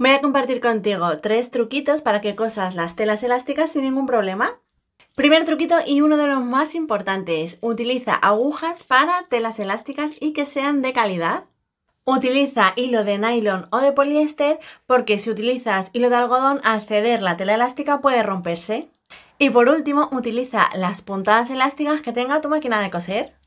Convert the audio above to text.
Voy a compartir contigo tres truquitos para que cosas las telas elásticas sin ningún problema. Primer truquito y uno de los más importantes, utiliza agujas para telas elásticas y que sean de calidad. Utiliza hilo de nylon o de poliéster porque si utilizas hilo de algodón al ceder la tela elástica puede romperse. Y por último, utiliza las puntadas elásticas que tenga tu máquina de coser.